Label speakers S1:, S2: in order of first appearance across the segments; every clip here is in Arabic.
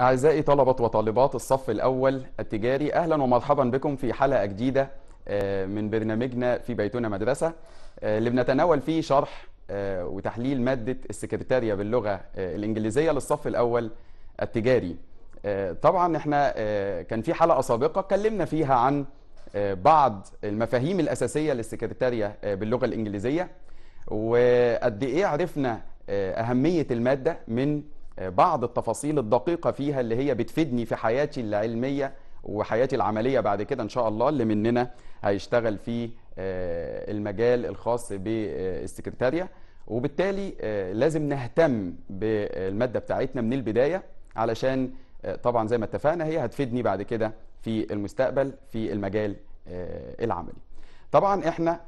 S1: أعزائي طلبة وطالبات الصف الأول التجاري أهلا ومرحبا بكم في حلقة جديدة آه، من برنامجنا في بيتنا مدرسة آه، اللي بنتناول فيه شرح آه، وتحليل مادة السكرتارية باللغة الإنجليزية للصف الأول التجاري طبعا احنا كان في حلقة سابقة اتكلمنا فيها عن بعض المفاهيم الأساسية للسكرتارية باللغة الإنجليزية وقد إيه عرفنا أهمية المادة من بعض التفاصيل الدقيقة فيها اللي هي بتفيدني في حياتي العلمية وحياتي العملية بعد كده إن شاء الله اللي مننا هيشتغل في آه، المجال الخاص بالسكرتارية وبالتالي آه، لازم نهتم بالمادة بتاعتنا من البداية علشان آه، طبعا زي ما اتفقنا هي هتفيدني بعد كده في المستقبل في المجال العملي طبعا احنا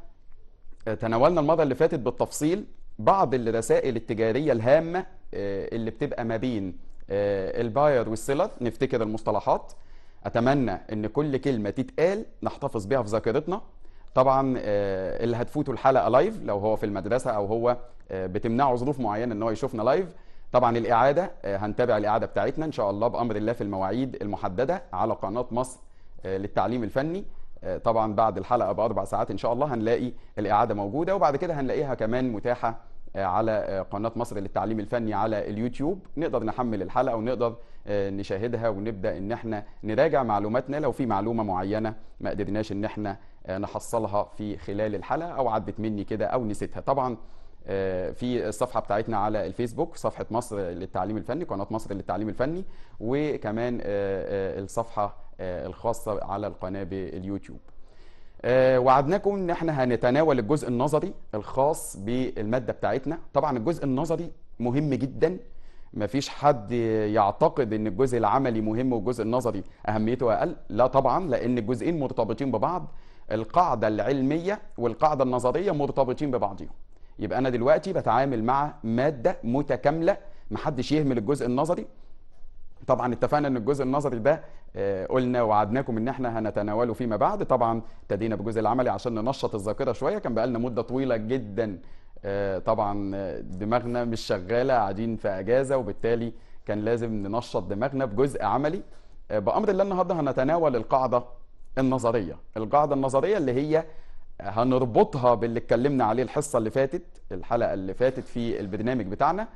S1: تناولنا المرة اللي فاتت بالتفصيل بعض الرسائل التجارية الهامة آه، اللي بتبقى ما بين آه، الباير والسيلر نفتكر المصطلحات أتمنى إن كل كلمة تتقال نحتفظ بها في ذاكرتنا طبعا آه، اللي هتفوتوا الحلقة لايف لو هو في المدرسة أو هو بتمنعه ظروف معينة إن هو يشوفنا لايف طبعا الإعادة هنتابع الإعادة بتاعتنا إن شاء الله بأمر الله في المواعيد المحددة على قناة مصر للتعليم الفني آه، طبعا بعد الحلقه باربع ساعات ان شاء الله هنلاقي الاعاده موجوده وبعد كده هنلاقيها كمان متاحه آه، على آه، قناه مصر للتعليم الفني على اليوتيوب نقدر نحمل الحلقه ونقدر نشاهدها ونبدا ان احنا نراجع معلوماتنا لو في معلومه معينه ما قدرناش ان احنا نحصلها في خلال الحلقه او عدت مني كده او نسيتها طبعا آه، في الصفحه بتاعتنا على الفيسبوك صفحه مصر للتعليم الفني قناه مصر للتعليم الفني وكمان آه، آه، الصفحه الخاصه على القناه باليوتيوب وعدناكم ان احنا هنتناول الجزء النظري الخاص بالماده بتاعتنا طبعا الجزء النظري مهم جدا مفيش حد يعتقد ان الجزء العملي مهم والجزء النظري اهميته اقل لا طبعا لان الجزئين مرتبطين ببعض القاعده العلميه والقاعده النظريه مرتبطين ببعضهم يبقى انا دلوقتي بتعامل مع ماده متكامله محدش يهمل الجزء النظري طبعا اتفقنا ان الجزء النظري ده آه، قلنا وعدناكم ان احنا هنتناوله فيما بعد طبعا ابتدينا بالجزء العملي عشان ننشط الذاكره شويه كان بقالنا مده طويله جدا آه، طبعا آه، دماغنا مش شغاله قاعدين في اجازه وبالتالي كان لازم ننشط دماغنا بجزء عملي بامر الله النهارده هنتناول القاعده النظريه القاعده النظريه اللي هي هنربطها باللي اتكلمنا عليه الحصه اللي فاتت الحلقه اللي فاتت في البرنامج بتاعنا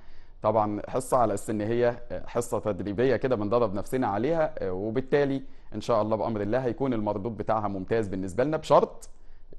S1: طبعا حصه على اساس ان هي حصه تدريبيه كده بندرب نفسنا عليها وبالتالي ان شاء الله بامر الله هيكون المردود بتاعها ممتاز بالنسبه لنا بشرط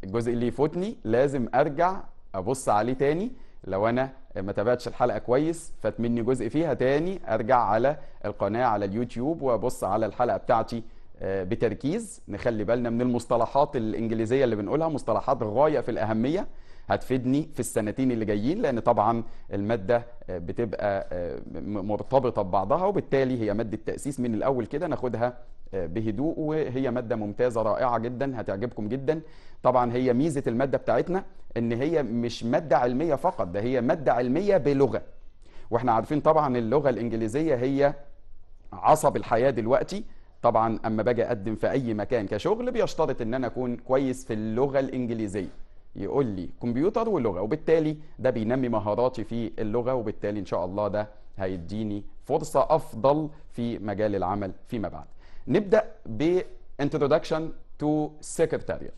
S1: الجزء اللي يفوتني لازم ارجع ابص عليه تاني لو انا ما تابعتش الحلقه كويس فات مني جزء فيها تاني ارجع على القناه على اليوتيوب وابص على الحلقه بتاعتي آه، بتركيز نخلي بالنا من المصطلحات الانجليزيه اللي بنقولها مصطلحات غايه في الاهميه هتفيدني في السنتين اللي جايين لان طبعا الماده آه، بتبقى آه، مرتبطه ببعضها وبالتالي هي ماده تاسيس من الاول كده ناخدها بهدوء وهي ماده ممتازه رائعه جدا هتعجبكم جدا طبعا هي ميزه الماده بتاعتنا ان هي مش ماده علميه فقط ده هي ماده علميه بلغه واحنا عارفين طبعا اللغه الانجليزيه هي عصب الحياه دلوقتي طبعا اما باجي اقدم في اي مكان كشغل بيشترط ان انا اكون كويس في اللغه الانجليزيه يقول لي كمبيوتر ولغه وبالتالي ده بينمي مهاراتي في اللغه وبالتالي ان شاء الله ده هيديني فرصه افضل في مجال العمل فيما بعد نبدا ب introduction to secretarial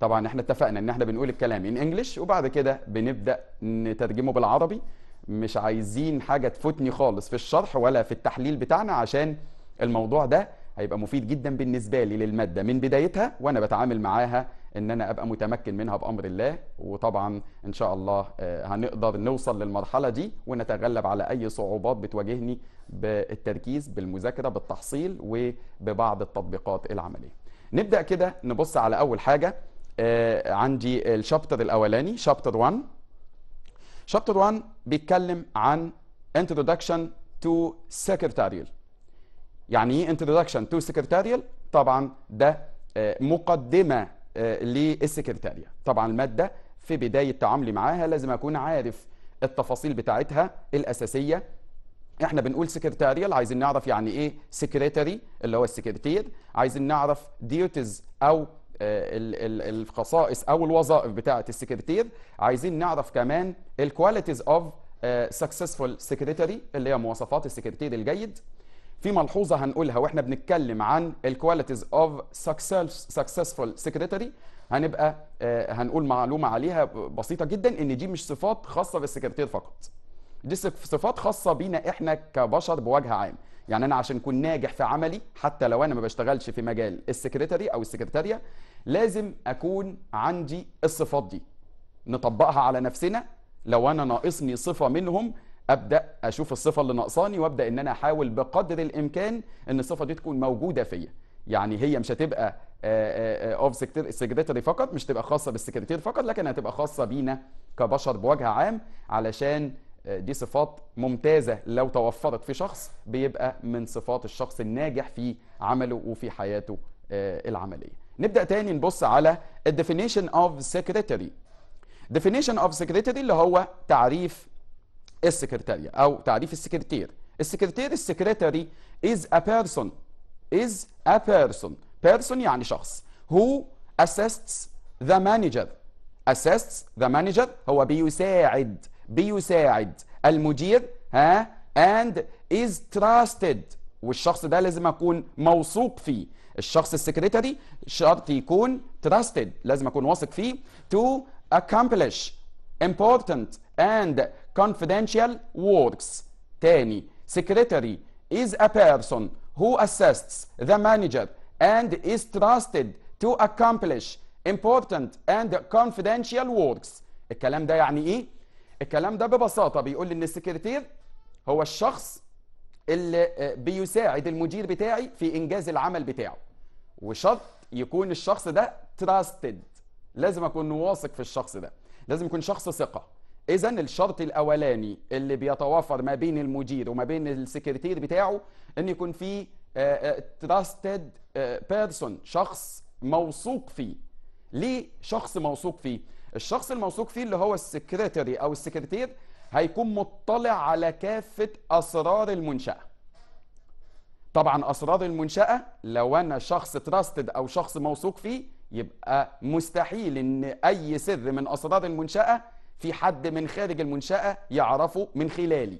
S1: طبعا احنا اتفقنا ان احنا بنقول الكلام ان انجلش وبعد كده بنبدا نترجمه بالعربي مش عايزين حاجه تفوتني خالص في الشرح ولا في التحليل بتاعنا عشان الموضوع ده هيبقى مفيد جدا بالنسبة لي للمادة من بدايتها وأنا بتعامل معاها إن أنا أبقى متمكن منها بأمر الله وطبعا إن شاء الله آه، هنقدر نوصل للمرحلة دي ونتغلب على أي صعوبات بتواجهني بالتركيز بالمذاكرة بالتحصيل وببعض التطبيقات العملية نبدأ كده نبص على أول حاجة آه، عندي الشابتر الأولاني شابتر 1 شابتر 1 بيتكلم عن Introduction to Secretarial يعني ايه انتدكشن تو سكرتاريال طبعا ده آه، مقدمه آه، للسكرتاريا طبعا الماده في بدايه تعاملي معاها لازم اكون عارف التفاصيل بتاعتها الاساسيه احنا بنقول سكرتاريال عايزين نعرف يعني ايه سكرتاري اللي هو السكرتير عايزين نعرف ديوتيز او آه، الخصائص او الوظائف بتاعه السكرتير عايزين نعرف كمان الكواليتيز اوف سكسسفول سكرتاري اللي هي مواصفات السكرتير الجيد في ملحوظه هنقولها واحنا بنتكلم عن الكواليتيز اوف سكسسفول سكرتري هنبقى آه، هنقول معلومه عليها بسيطه جدا ان دي مش صفات خاصه بالسكرتير فقط دي صفات خاصه بينا احنا كبشر بوجه عام يعني انا عشان اكون ناجح في عملي حتى لو انا ما بشتغلش في مجال السكرتري او السكرتاريه لازم اكون عندي الصفات دي نطبقها على نفسنا لو انا ناقصني صفه منهم ابدا اشوف الصفه اللي ناقصاني وابدا ان انا احاول بقدر الامكان ان الصفه دي تكون موجوده فيا يعني هي مش هتبقى اوف آه، سكرتري آه، آه، فقط مش تبقى خاصه بالسكرتير فقط لكن هتبقى خاصه بينا كبشر بوجه عام علشان دي صفات ممتازه لو توفرت في شخص بيبقى من صفات الشخص الناجح في عمله وفي حياته العمليه نبدا تاني نبص على الديفينيشن اوف سكرتري ديفينيشن اوف سكرتري اللي هو تعريف السكرتارية أو تعريف السكرتير السكرتير السكرتاري is a person is a person person يعني شخص who assists the manager assists the manager هو بيساعد بيساعد المدير ها and is trusted والشخص ده لازم اكون موثوق فيه الشخص السكرتاري شرط يكون trusted لازم اكون واثق فيه to accomplish important and confidential works تاني secretary is a person who assists the manager and is trusted to accomplish important and confidential works الكلام ده يعني ايه الكلام ده ببساطه بيقول ان السكرتير هو الشخص اللي آه، بيساعد المدير بتاعي في انجاز العمل بتاعه وشرط يكون الشخص ده تراستد لازم اكون واثق في الشخص ده لازم يكون شخص ثقه اذا الشرط الاولاني اللي بيتوافر ما بين المدير وما بين السكرتير بتاعه ان يكون في تراستد آه، بيرسون آه، آه، شخص موثوق فيه ليه شخص موثوق فيه الشخص الموثوق فيه اللي هو السكرتري او السكرتير هيكون مطلع على كافه اسرار المنشاه طبعا اسرار المنشاه لو انا شخص تراستد او شخص موثوق فيه يبقى مستحيل ان اي سر من اسرار المنشاه في حد من خارج المنشأة يعرفه من خلالي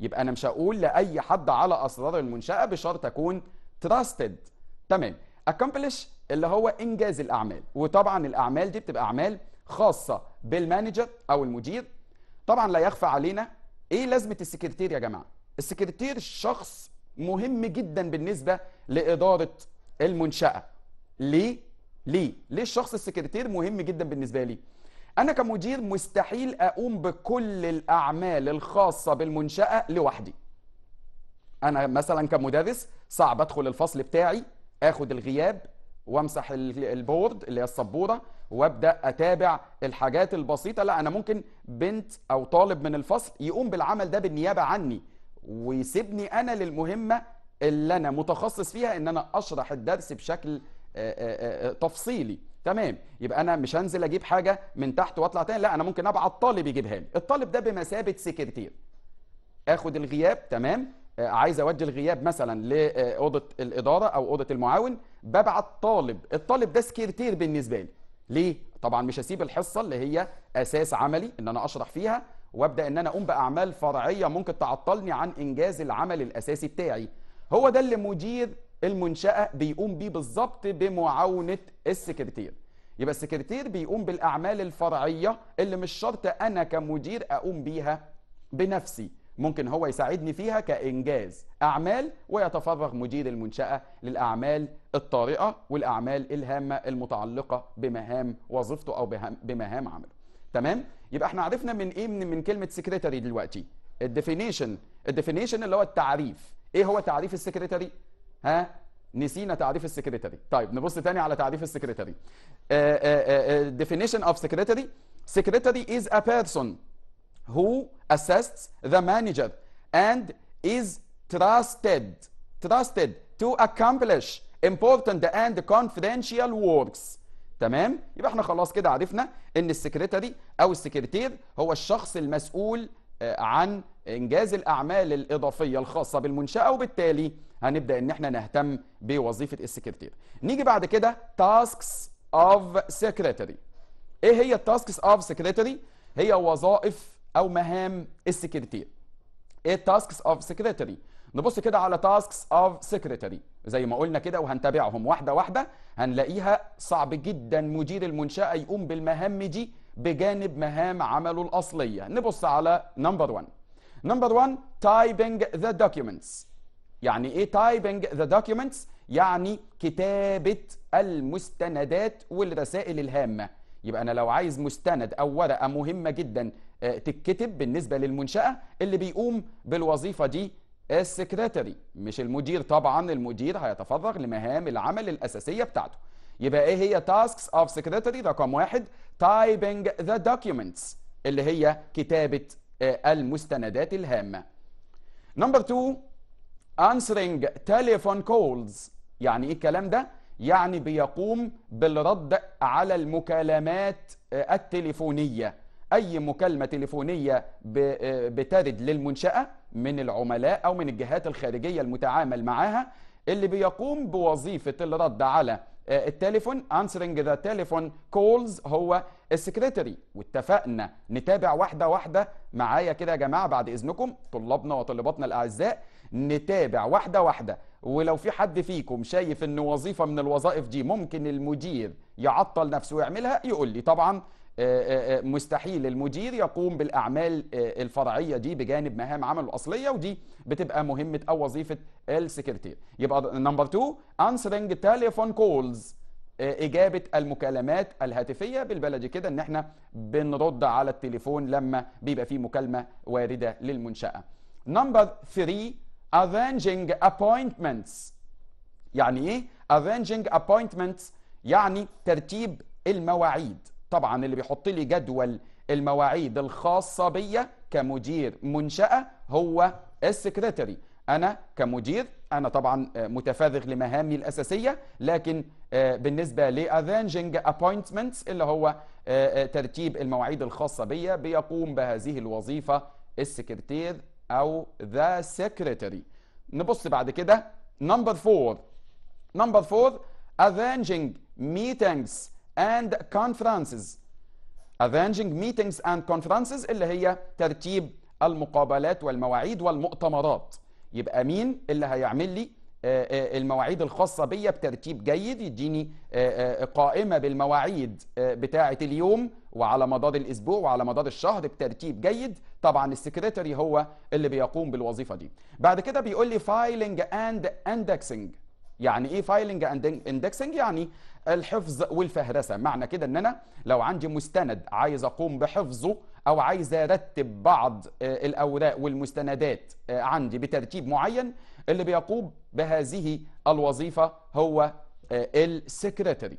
S1: يبقى أنا مش هقول لأي حد على أسرار المنشأة بشرط أكون trusted تمام accomplish اللي هو إنجاز الأعمال وطبعا الأعمال دي بتبقى أعمال خاصة بالمانجر أو المدير طبعا لا يخفى علينا إيه لازمة السكرتير يا جماعة السكرتير شخص مهم جدا بالنسبة لإدارة المنشأة ليه؟ ليه؟ ليه الشخص السكرتير مهم جدا بالنسبة لي؟ أنا كمدير مستحيل أقوم بكل الأعمال الخاصة بالمنشأة لوحدي أنا مثلا كمدرس صعب أدخل الفصل بتاعي أخد الغياب وامسح البورد اللي هي السبوره وابدا اتابع الحاجات البسيطه لا انا ممكن بنت او طالب من الفصل يقوم بالعمل ده بالنيابه عني ويسيبني انا للمهمه اللي انا متخصص فيها ان انا اشرح الدرس بشكل تفصيلي تمام يبقى انا مش هنزل اجيب حاجه من تحت واطلع تاني لا انا ممكن ابعت طالب يجيبها لي الطالب ده بمثابه سكرتير اخد الغياب تمام آه، عايز اوجه الغياب مثلا لاوضه الاداره او اوضه المعاون ببعت طالب الطالب ده سكرتير بالنسبه لي ليه طبعا مش هسيب الحصه اللي هي اساس عملي ان انا اشرح فيها وابدا ان انا اقوم باعمال فرعيه ممكن تعطلني عن انجاز العمل الاساسي بتاعي هو ده اللي مدير المنشأة بيقوم بيه بالظبط بمعاونة السكرتير يبقى السكرتير بيقوم بالأعمال الفرعية اللي مش شرط أنا كمدير أقوم بيها بنفسي ممكن هو يساعدني فيها كإنجاز أعمال ويتفرغ مدير المنشأة للأعمال الطارئة والأعمال الهامة المتعلقة بمهام وظيفته أو بمهام عمله تمام يبقى احنا عرفنا من ايه من, من كلمة سكرتري دلوقتي الديفينيشن الديفينيشن اللي هو التعريف ايه هو تعريف السكرتري ها نسينا تعريف السكرتري طيب نبص تاني على تعريف السكرتري آه، آه، آه، definition of secretary secretary is a person who assists the manager and is trusted trusted to accomplish important and confidential works تمام يبقى احنا خلاص كده عرفنا ان السكرتري او السكرتير هو الشخص المسؤول عن انجاز الاعمال الاضافيه الخاصه بالمنشاه وبالتالي هنبدا ان احنا نهتم بوظيفه السكرتير نيجي بعد كده تاسكس اوف سكرتري ايه هي التاسكس اوف سكرتري هي وظائف او مهام السكرتير ايه التاسكس اوف سكرتري نبص كده على تاسكس اوف سكرتري زي ما قلنا كده وهنتابعهم واحده واحده هنلاقيها صعب جدا مدير المنشاه يقوم بالمهام دي بجانب مهام عمله الاصليه نبص على نمبر 1 نمبر 1 تايبنج ذا دوكيومنتس يعني ايه تايبنج ذا دوكيومنتس يعني كتابه المستندات والرسائل الهامه يبقى انا لو عايز مستند او ورقه مهمه جدا آه، تتكتب بالنسبه للمنشاه اللي بيقوم بالوظيفه دي السكرتري مش المدير طبعا المدير هيتفرغ لمهام العمل الاساسيه بتاعته يبقى ايه هي تاسكس اوف سكرتري رقم واحد تايبنج ذا دوكيومنتس اللي هي كتابه آه، المستندات الهامه نمبر 2 answering telephone calls يعني ايه الكلام ده يعني بيقوم بالرد على المكالمات آه، التليفونية أي مكالمة تليفونية آه، بترد للمنشأة من العملاء أو من الجهات الخارجية المتعامل معاها اللي بيقوم بوظيفة الرد على آه، التليفون answering the telephone calls هو السكرتري واتفقنا نتابع واحدة واحدة معايا كده يا جماعة بعد إذنكم طلابنا وطالباتنا الأعزاء نتابع واحدة واحدة ولو في حد فيكم شايف ان وظيفة من الوظائف دي ممكن المدير يعطل نفسه ويعملها يقول لي طبعا آه، آه، آه، مستحيل المدير يقوم بالأعمال الفرعية دي بجانب مهام عمله الأصلية ودي بتبقى مهمة أو وظيفة السكرتير يبقى نمبر 2 answering telephone calls إجابة المكالمات الهاتفية بالبلدي كده إن إحنا بنرد على التليفون لما بيبقى فيه مكالمة واردة للمنشأة نمبر 3 avenging appointments يعني ايه avenging appointments يعني ترتيب المواعيد طبعا اللي بيحط لي جدول المواعيد الخاصة بيا كمدير منشأة هو السكرتري أنا كمدير أنا طبعا متفرغ لمهامي الأساسية لكن آه، بالنسبة لأفانجنج appointments اللي هو آه، آه، ترتيب المواعيد الخاصة بيا بيقوم بهذه الوظيفة السكرتير او ذا سكرتري نبص بعد كده نمبر فور نمبر فور arranging meetings and conferences arranging meetings and conferences اللي هي ترتيب المقابلات والمواعيد والمؤتمرات يبقى مين اللي هيعمل لي آه، آه، المواعيد الخاصة بيا بترتيب جيد يديني آه، قائمة بالمواعيد بتاعة اليوم وعلى مدار الأسبوع وعلى مدار الشهر بترتيب جيد طبعا السكرتري هو اللي بيقوم بالوظيفه دي بعد كده بيقول لي فايلنج اند اندكسنج يعني ايه فايلنج اند اندكسنج يعني الحفظ والفهرسه معنى كده ان انا لو عندي مستند عايز اقوم بحفظه او عايز ارتب بعض آه، الاوراق والمستندات آه، عندي بترتيب معين اللي بيقوم بهذه الوظيفه هو آه، السكرتري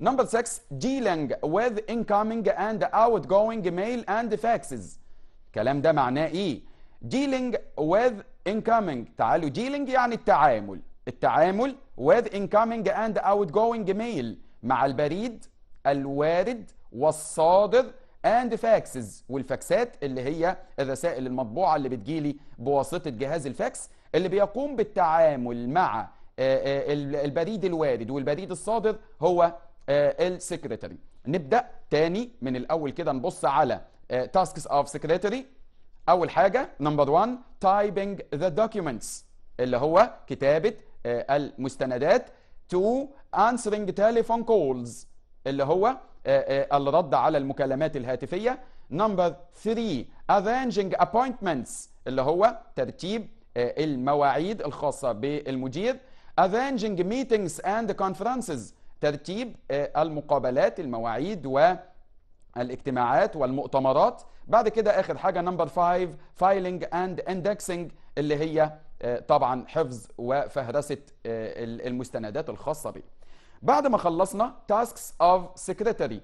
S1: نمبر 6 dealing with incoming and outgoing mail and faxes الكلام ده معناه ايه dealing with incoming تعالوا dealing يعني التعامل التعامل with incoming and outgoing mail مع البريد الوارد والصادر and faxes والفاكسات اللي هي الرسائل المطبوعة اللي بتجيلي بواسطة جهاز الفاكس اللي بيقوم بالتعامل مع آه، آه، البريد الوارد والبريد الصادر هو آه، السكرتري نبدأ تاني من الأول كده نبص على تاسكس اوف سكرتري اول حاجه نمبر 1 تايبنج ذا دوكيومنتس اللي هو كتابه آه، المستندات تو answering تليفون كولز اللي هو آه، آه، الرد على المكالمات الهاتفيه نمبر 3 arranging ابوينتمنتس اللي هو ترتيب المواعيد الخاصه بالمدير arranging ميتينجز اند كونفرنسز ترتيب المقابلات المواعيد و الاجتماعات والمؤتمرات بعد كده اخر حاجه نمبر 5 فايلنج اند اندكسنج اللي هي آه، طبعا حفظ وفهرسه آه، المستندات الخاصه بيه بعد ما خلصنا تاسكس اوف سكرتري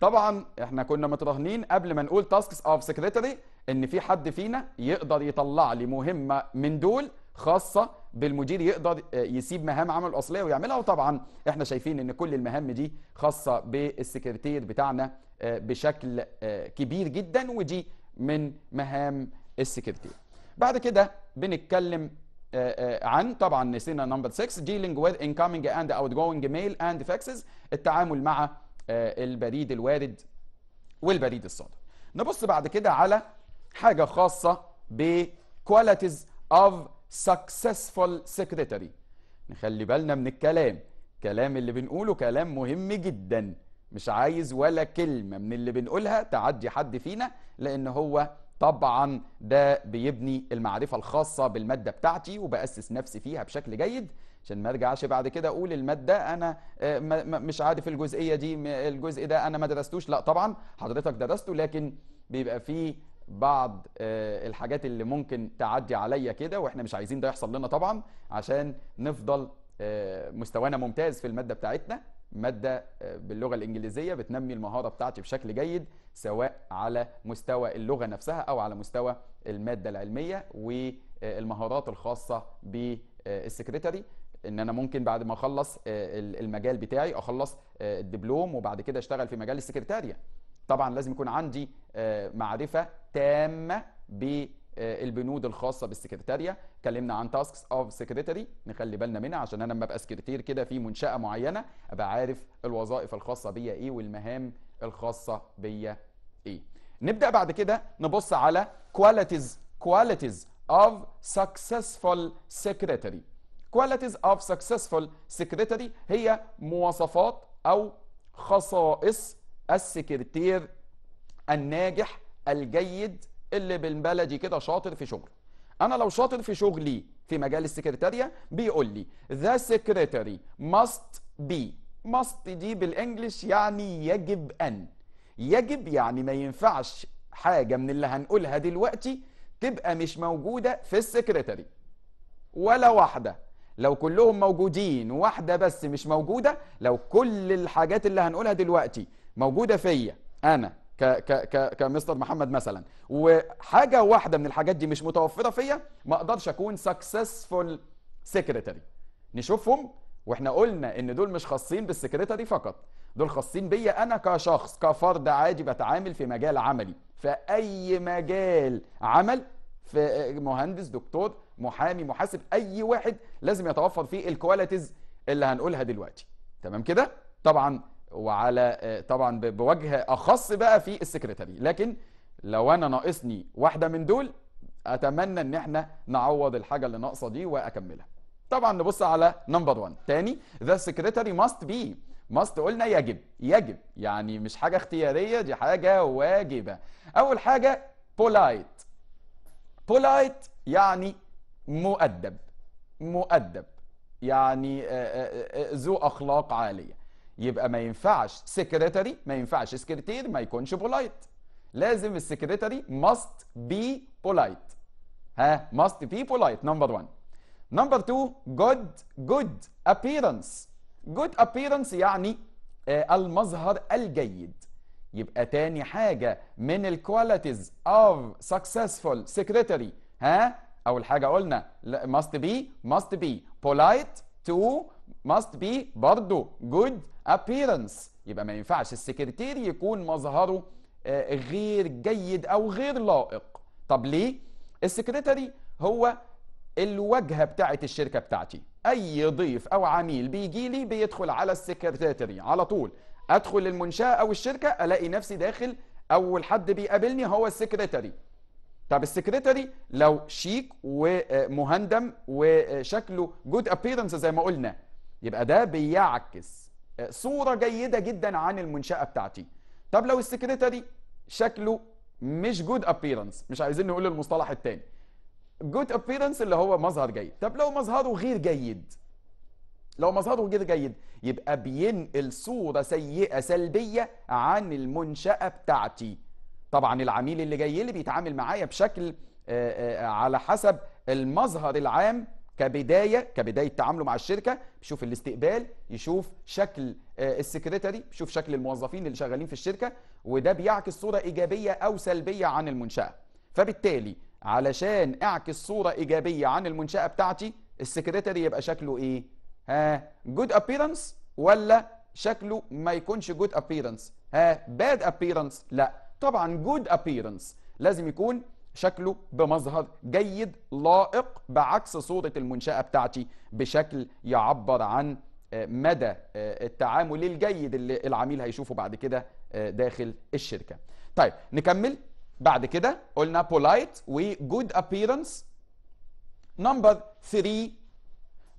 S1: طبعا احنا كنا متراهنين قبل ما نقول تاسكس اوف سكرتري ان في حد فينا يقدر يطلع لي مهمه من دول خاصة بالمدير يقدر يسيب مهام عمله الأصلية ويعملها وطبعا احنا شايفين ان كل المهام دي خاصة بالسكرتير بتاعنا آه، بشكل آه، كبير جدا ودي من مهام السكرتير بعد كده بنتكلم آه، عن طبعا نسينا نمبر 6 dealing with incoming and outgoing mail and faxes التعامل مع البريد الوارد والبريد الصادر نبص بعد كده على حاجة خاصة بكواليتيز of successful secretary نخلي بالنا من الكلام الكلام اللي بنقوله كلام مهم جدا مش عايز ولا كلمة من اللي بنقولها تعدي حد فينا لأن هو طبعا ده بيبني المعرفة الخاصة بالمادة بتاعتي وبأسس نفسي فيها بشكل جيد عشان ما ارجعش بعد كده اقول المادة انا آه، مش عارف الجزئية دي الجزء ده انا ما درستوش لا طبعا حضرتك درسته لكن بيبقى فيه بعض آه، الحاجات اللي ممكن تعدي عليا كده واحنا مش عايزين ده يحصل لنا طبعا عشان نفضل آه، مستوانا ممتاز في الماده بتاعتنا ماده آه، باللغه الانجليزيه بتنمي المهاره بتاعتي بشكل جيد سواء على مستوى اللغه نفسها او على مستوى الماده العلميه والمهارات الخاصه بالسكرتري ان انا ممكن بعد ما اخلص المجال بتاعي اخلص الدبلوم وبعد كده اشتغل في مجال السكرتاريه طبعا لازم يكون عندي آه، معرفة تامة بالبنود الخاصة بالسكرتارية اتكلمنا عن تاسكس اوف سكرتاري نخلي بالنا منها عشان انا لما ابقى سكرتير كده في منشأة معينة ابقى عارف الوظائف الخاصة بيا ايه والمهام الخاصة بيا ايه نبدأ بعد كده نبص على qualities qualities of successful secretary qualities of successful secretary هي مواصفات او خصائص السكرتير الناجح الجيد اللي بالبلدي كده شاطر في شغله انا لو شاطر في شغلي في مجال السكرتاريه بيقول لي ذا سكرتاري ماست بي ماست دي بالانجلش يعني يجب ان يجب يعني ما ينفعش حاجه من اللي هنقولها دلوقتي تبقى مش موجوده في السكرتاري ولا واحده لو كلهم موجودين واحده بس مش موجوده لو كل الحاجات اللي هنقولها دلوقتي موجودة فيا أنا ك ك ك كمستر محمد مثلا وحاجة واحدة من الحاجات دي مش متوفرة فيا ما أقدرش أكون سكسسفول سكرتري نشوفهم واحنا قلنا ان دول مش خاصين بالسكرتري فقط دول خاصين بيا انا كشخص كفرد عادي بتعامل في مجال عملي في اي مجال عمل في مهندس دكتور محامي محاسب اي واحد لازم يتوفر فيه الكواليتيز اللي هنقولها دلوقتي تمام كده طبعا وعلى آه، طبعا بوجه اخص بقى في السكرتاري لكن لو انا ناقصني واحده من دول اتمنى ان احنا نعوض الحاجه اللي ناقصه دي واكملها طبعا نبص على نمبر 1 تاني ذا سكرتاري ماست بي ماست قلنا يجب يجب يعني مش حاجه اختياريه دي حاجه واجبه اول حاجه بولايت بولايت يعني مؤدب مؤدب يعني آه، آه، ذو اخلاق عاليه يبقى ما ينفعش سكرتري ما ينفعش سكرتير ما يكونش بولايت لازم السكرتري must be polite ها must be polite number one number two good good appearance good appearance يعني المظهر الجيد يبقى تاني حاجة من الكواليتيز of successful secretary ها أول حاجة قلنا must be must be polite to must be برضو good appearance يبقى ما ينفعش السكرتير يكون مظهره آه، غير جيد او غير لائق طب ليه السكرتري هو الواجهه بتاعه الشركه بتاعتي اي ضيف او عميل بيجي لي بيدخل على السكرتيري على طول ادخل المنشاه او الشركه الاقي نفسي داخل اول حد بيقابلني هو السكرتري طب السكرتري لو شيك ومهندم وشكله جود ابييرنس زي ما قلنا يبقى ده بيعكس صورة جيدة جدا عن المنشأة بتاعتي طب لو السكرتري شكله مش جود ابييرنس مش عايزين نقول المصطلح التاني جود ابييرنس اللي هو مظهر جيد طب لو مظهره غير جيد لو مظهره غير جيد يبقى بينقل صورة سيئة سلبية عن المنشأة بتاعتي طبعا العميل اللي جاي لي بيتعامل معايا بشكل آه، آه، على حسب المظهر العام كبدايه كبدايه تعامله مع الشركه بيشوف الاستقبال يشوف شكل آه، السكرتري يشوف شكل الموظفين اللي شغالين في الشركه وده بيعكس صوره ايجابيه او سلبيه عن المنشاه فبالتالي علشان اعكس صوره ايجابيه عن المنشاه بتاعتي السكرتري يبقى شكله ايه ها جود ابييرنس ولا شكله ما يكونش جود ابييرنس ها باد ابييرنس لا طبعا جود ابييرنس لازم يكون شكله بمظهر جيد لائق بعكس صورة المنشأة بتاعتي بشكل يعبر عن آه، مدى آه، التعامل الجيد اللي العميل هيشوفه بعد كده آه، داخل الشركة طيب نكمل بعد كده قلنا polite و good appearance number 3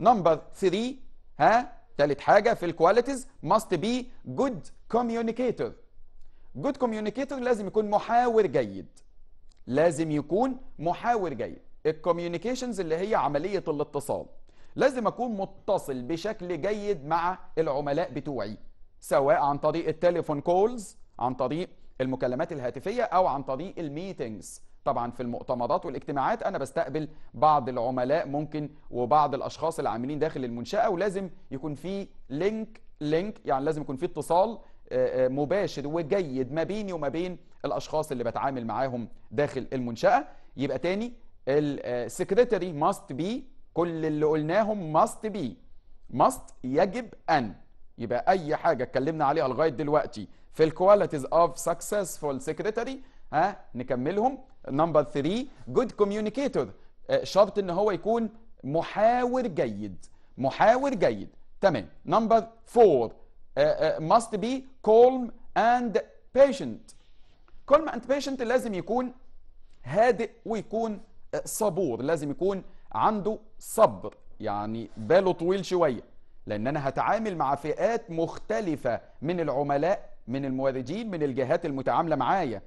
S1: number 3 ها تالت حاجة في الكواليتيز must be good communicator good communicator لازم يكون محاور جيد لازم يكون محاور جيد الكوميونيكيشنز اللي هي عملية الاتصال لازم أكون متصل بشكل جيد مع العملاء بتوعي سواء عن طريق التليفون كولز عن طريق المكالمات الهاتفية أو عن طريق الميتينجز طبعا في المؤتمرات والاجتماعات أنا بستقبل بعض العملاء ممكن وبعض الأشخاص العاملين داخل المنشأة ولازم يكون في لينك لينك يعني لازم يكون في اتصال آه، آه، مباشر وجيد ما بيني وما بين الاشخاص اللي بتعامل معاهم داخل المنشاه يبقى تاني السكرتري ماست بي كل اللي قلناهم ماست بي ماست يجب ان يبقى اي حاجه اتكلمنا عليها لغايه دلوقتي في الكواليتيز اوف سكسسفول سكرتري ها نكملهم نمبر 3 جود كوميونيكيتور شرط ان هو يكون محاور جيد محاور جيد تمام نمبر 4 Uh, uh, must be calm and patient calm and patient لازم يكون هادئ ويكون uh, صبور لازم يكون عنده صبر يعني باله طويل شوية لأن أنا هتعامل مع فئات مختلفة من العملاء من الموردين من الجهات المتعاملة معايا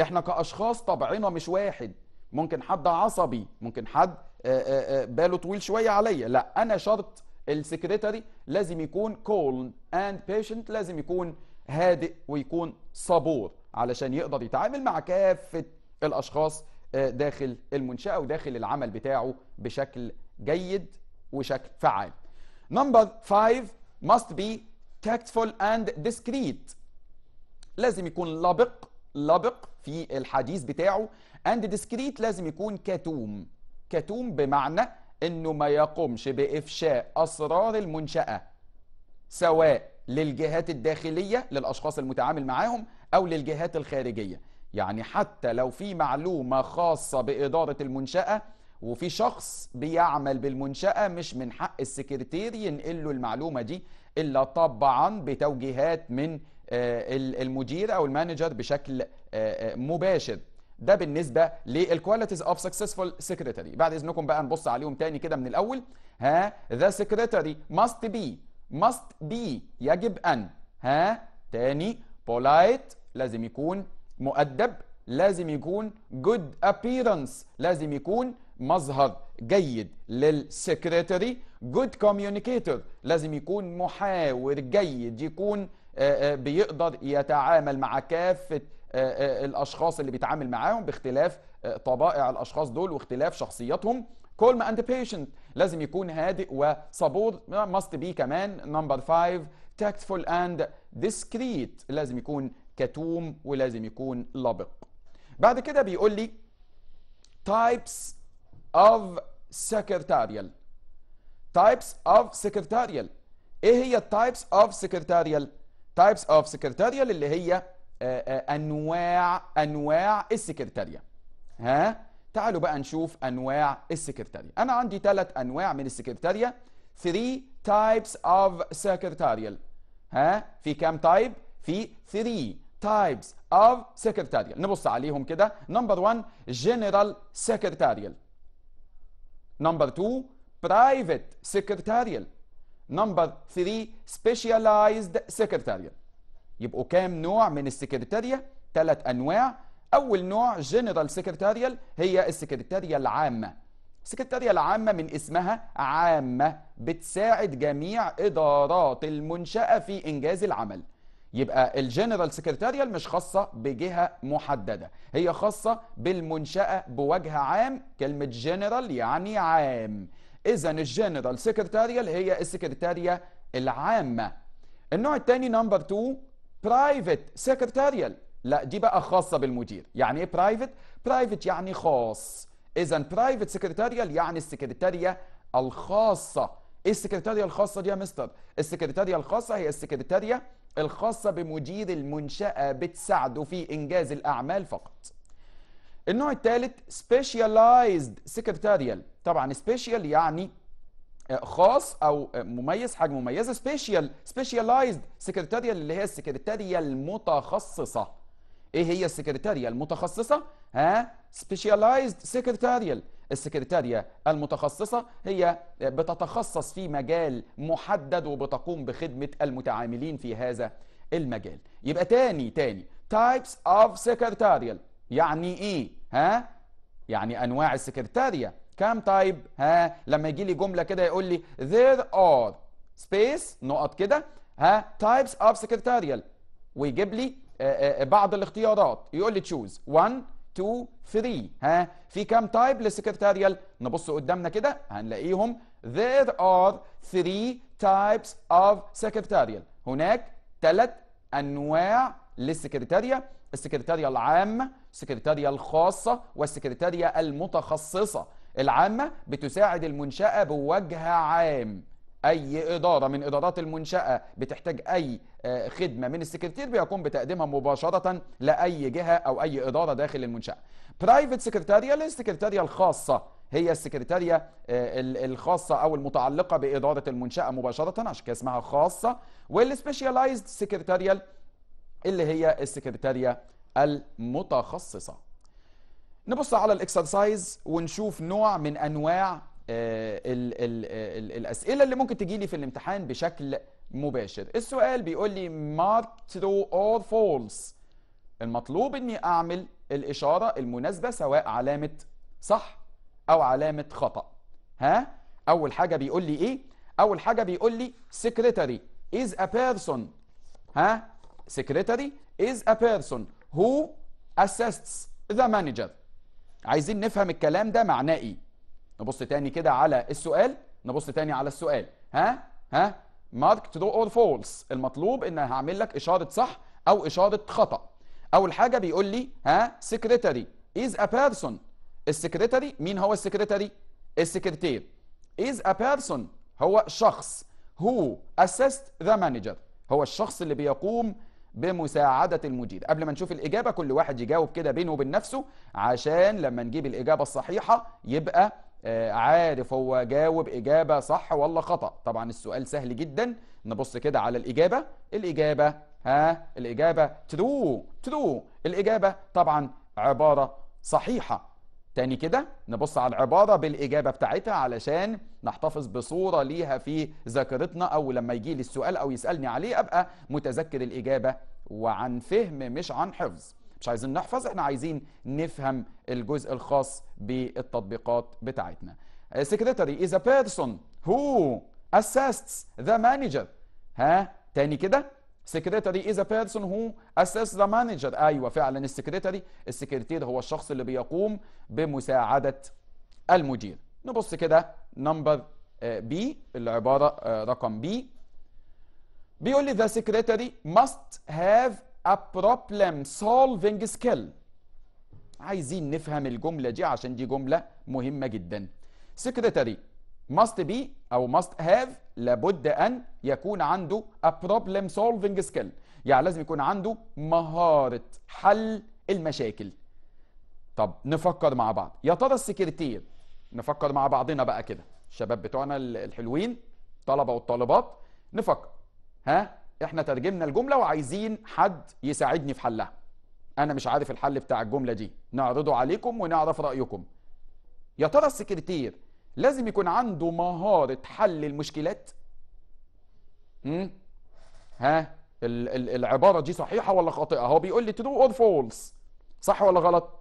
S1: احنا كأشخاص طبعنا مش واحد ممكن حد عصبي ممكن حد باله طويل شوية عليا لا أنا شرط السكرتري لازم يكون كول اند بيشنت لازم يكون هادئ ويكون صبور علشان يقدر يتعامل مع كافة الأشخاص آه، داخل المنشأة وداخل العمل بتاعه بشكل جيد وشكل فعال نمبر 5 must be tactful and discreet لازم يكون لبق لبق في الحديث بتاعه and discreet لازم يكون كتوم كتوم بمعنى انه ما يقومش بافشاء اسرار المنشاه سواء للجهات الداخليه للاشخاص المتعامل معاهم او للجهات الخارجيه يعني حتى لو في معلومه خاصه باداره المنشاه وفي شخص بيعمل بالمنشاه مش من حق السكرتير ينقل له المعلومه دي الا طبعا بتوجيهات من آه، المدير او المانجر بشكل آه، آه، مباشر ده بالنسبه للكواليتيز اوف سكسسفول سكرتري بعد اذنكم بقى نبص عليهم تاني كده من الاول ها ذا سكرتري ماست بي ماست بي يجب ان ها تاني بولايت لازم يكون مؤدب لازم يكون جود ابييرنس لازم يكون مظهر جيد للسكرتري جود كوميونيكيتور لازم يكون محاور جيد يكون بيقدر يتعامل مع كافه آه، آه، الاشخاص اللي بيتعامل معاهم باختلاف آه، طبائع الاشخاص دول واختلاف شخصياتهم كولم اند بيشنت لازم يكون هادئ وصبور ماست بي كمان نمبر 5 تاكتفول اند ديسكريت لازم يكون كتوم ولازم يكون لبق بعد كده بيقول لي تايبس اوف سكرتاريال تايبس اوف سكرتاريال ايه هي التايبس اوف سكرتاريال تايبس اوف سكرتاريال اللي هي آه، آه، انواع انواع السكرتاريه ها تعالوا بقى نشوف انواع السكرتاريه انا عندي ثلاث انواع من السكرتاريه 3 types of secretarial ها في كام تايب في 3 types of secretarial نبص عليهم كده نمبر 1 general secretarial نمبر 2 private secretarial نمبر 3 specialized secretarial يبقوا كام نوع من السكرتارية ثلاث أنواع أول نوع جنرال سكرتاريال هي السكرتارية العامة السكرتارية العامة من اسمها عامة بتساعد جميع إدارات المنشأة في إنجاز العمل يبقى الجنرال سكرتاريال مش خاصة بجهة محددة هي خاصة بالمنشأة بوجه عام كلمة جنرال يعني عام إذا الجنرال سكرتاريال هي السكرتارية العامة النوع الثاني نمبر 2 برايفت سكرتاريال لا دي بقى خاصة بالمدير يعني ايه برايفت؟ برايفت يعني خاص اذا برايفت سكرتاريال يعني السكرتارية الخاصة ايه السكرتارية الخاصة دي يا مستر؟ السكرتارية الخاصة هي السكرتارية الخاصة بمدير المنشأة بتساعده في انجاز الاعمال فقط النوع الثالث سبيشاليزد سكرتاريال طبعا سبيشال يعني آه، خاص او آه، مميز حاجه مميزه سبيشال سبيشالايزد سكرتاريا اللي هي السكرتاريا المتخصصه ايه هي السكرتاريا المتخصصه ها سبيشالايزد سكرتاريال السكرتارية المتخصصة هي آه، بتتخصص في مجال محدد وبتقوم بخدمة المتعاملين في هذا المجال يبقى تاني تاني types of secretarial يعني ايه ها يعني انواع السكرتارية كام تايب ها لما يجي لي جمله كده يقول لي there are space نقط كده ها types of secretarial ويجيب لي آه، آه، آه، بعض الاختيارات يقول لي تشوز 1 2 3 ها في كام تايب للسكرتاريال نبص قدامنا كده هنلاقيهم there are 3 types of secretarial هناك ثلاث انواع للسكرتاريا السكرتاريا العامه السكرتاريا الخاصه والسكرتاريا المتخصصه العامة بتساعد المنشأة بوجه عام أي إدارة من إدارات المنشأة بتحتاج أي آه، خدمة من السكرتير بيقوم بتقديمها مباشرة لأي جهة أو أي إدارة داخل المنشأة برايفت سكرتاريا للسكرتاريا الخاصة هي السكرتارية آه، الخاصة أو المتعلقة بإدارة المنشأة مباشرة عشان كده اسمها خاصة والسبيشياليزد سكرتاريال اللي هي السكرتارية المتخصصة نبص على الاكسرسايز ونشوف نوع من انواع آه، ال ال ال الاسئله اللي ممكن تجي لي في الامتحان بشكل مباشر السؤال بيقول لي مارك ترو اور فولس المطلوب اني اعمل الاشاره المناسبه سواء علامه صح او علامه خطا ها اول حاجه بيقول لي ايه اول حاجه بيقول لي secretary is a person ها secretary is a person who assists the manager عايزين نفهم الكلام ده معناه ايه نبص تاني كده على السؤال نبص تاني على السؤال ها ها marked or false المطلوب ان هعمل لك اشاره صح او اشاره خطا اول حاجه بيقول لي ها secretary is a person السكرتري مين هو السكرتري السكرتير is a person هو شخص who assist the manager هو الشخص اللي بيقوم بمساعدة المجيد قبل ما نشوف الإجابة كل واحد يجاوب كده بينه وبين نفسه عشان لما نجيب الإجابة الصحيحة يبقى آه، عارف هو جاوب إجابة صح ولا خطأ طبعا السؤال سهل جدا نبص كده على الإجابة الإجابة ها الإجابة ترو ترو الإجابة طبعا عبارة صحيحة تاني كده نبص على العبارة بالإجابة بتاعتها علشان نحتفظ بصورة ليها في ذاكرتنا أو لما يجي لي السؤال أو يسألني عليه أبقى متذكر الإجابة وعن فهم مش عن حفظ مش عايزين نحفظ احنا عايزين نفهم الجزء الخاص بالتطبيقات بتاعتنا سكرتري uh, is a person who assists the manager ها تاني كده سكرتاري از ا بيرسون هو اسس ذا مانجر ايوه فعلا السكرتاري السكرتير هو الشخص اللي بيقوم بمساعده المدير نبص كده نمبر بي آه، العباره آه، رقم بي بيقول لي ذا سكرتاري ماست هاف ا بروبلم سولفينج سكيل عايزين نفهم الجمله دي عشان دي جمله مهمه جدا سكرتاري must be او must have لابد ان يكون عنده a problem solving skill يعني لازم يكون عنده مهارة حل المشاكل طب نفكر مع بعض يا ترى السكرتير نفكر مع بعضنا بقى كده الشباب بتوعنا الحلوين طلبة والطالبات نفكر ها احنا ترجمنا الجملة وعايزين حد يساعدني في حلها انا مش عارف الحل بتاع الجملة دي نعرضه عليكم ونعرف رأيكم يا ترى السكرتير لازم يكون عنده مهارة حل المشكلات هم؟ ها ال ال العبارة دي صحيحة ولا خاطئة هو بيقول لي true or false صح ولا غلط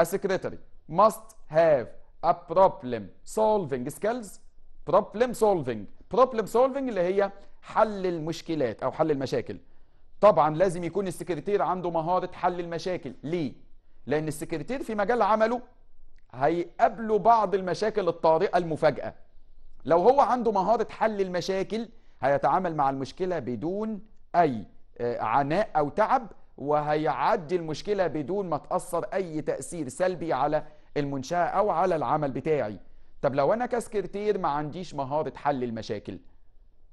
S1: a secretary must have a problem solving skills problem solving problem solving اللي هي حل المشكلات او حل المشاكل طبعا لازم يكون السكرتير عنده مهارة حل المشاكل ليه لان السكرتير في مجال عمله هيقابلوا بعض المشاكل الطارئة المفاجأة لو هو عنده مهارة حل المشاكل هيتعامل مع المشكلة بدون أي آه، عناء أو تعب وهيعدي المشكلة بدون ما تأثر أي تأثير سلبي على المنشأة أو على العمل بتاعي طب لو أنا كسكرتير ما عنديش مهارة حل المشاكل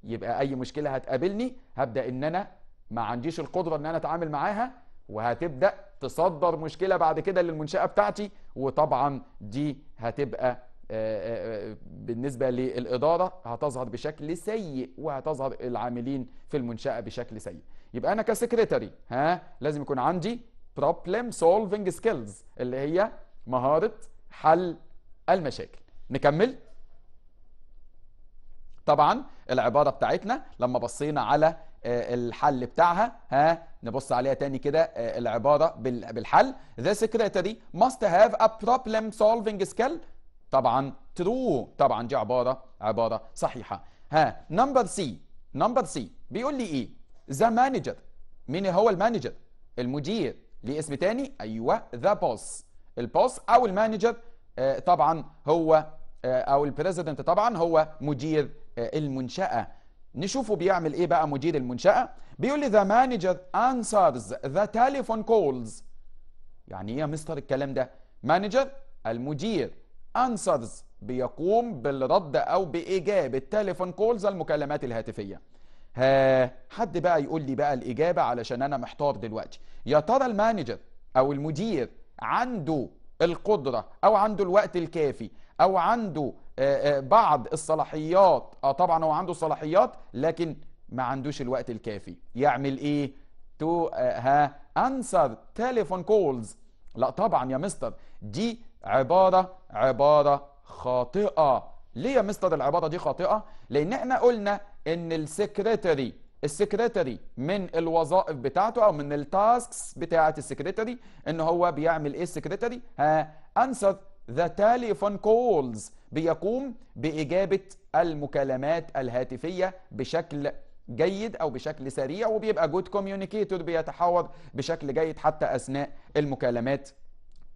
S1: يبقى أي مشكلة هتقابلني هبدأ إن أنا ما عنديش القدرة إن أنا أتعامل معاها وهتبدأ تصدر مشكله بعد كده للمنشاه بتاعتي وطبعا دي هتبقى آه، آه، آه، بالنسبة للإدارة هتظهر بشكل سيء وهتظهر العاملين في المنشأة بشكل سيء يبقى أنا كسكرتري ها لازم يكون عندي problem solving skills اللي هي مهارة حل المشاكل نكمل طبعا العبارة بتاعتنا لما بصينا على آه، الحل بتاعها ها نبص عليها تاني كده آه، العبارة بالحل ذا secretary ماست هاف ا بروبلم solving سكيل طبعا ترو طبعا دي عبارة عبارة صحيحة ها نمبر سي نمبر سي بيقول لي ايه ذا مانجر مين هو المانجر المدير ليه اسم تاني ايوه ذا بوس البوس او المانجر آه، طبعا هو او البريزيدنت طبعا هو مدير المنشأة نشوفه بيعمل ايه بقى مدير المنشأة بيقول لي ذا مانجر انسرز ذا تليفون كولز يعني ايه يا مستر الكلام ده مانجر المدير انسرز بيقوم بالرد او باجابة تليفون كولز المكالمات الهاتفية ها حد بقى يقول لي بقى الاجابة علشان انا محتار دلوقتي يا ترى المانجر او المدير عنده القدرة أو عنده الوقت الكافي أو عنده آه، آه، بعض الصلاحيات اه طبعا هو عنده صلاحيات لكن ما عندوش الوقت الكافي يعمل ايه تو آه، ها انسر تليفون كولز لا طبعا يا مستر دي عبارة عبارة خاطئة ليه يا مستر العبارة دي خاطئة لان احنا قلنا ان السكرتري السكرتري من الوظائف بتاعته او من التاسكس بتاعه السكرتري ان هو بيعمل ايه السكرتري ها انسر ذا تليفون كولز بيقوم باجابه المكالمات الهاتفيه بشكل جيد او بشكل سريع وبيبقى جود كوميونيكيتور بيتحاور بشكل جيد حتى اثناء المكالمات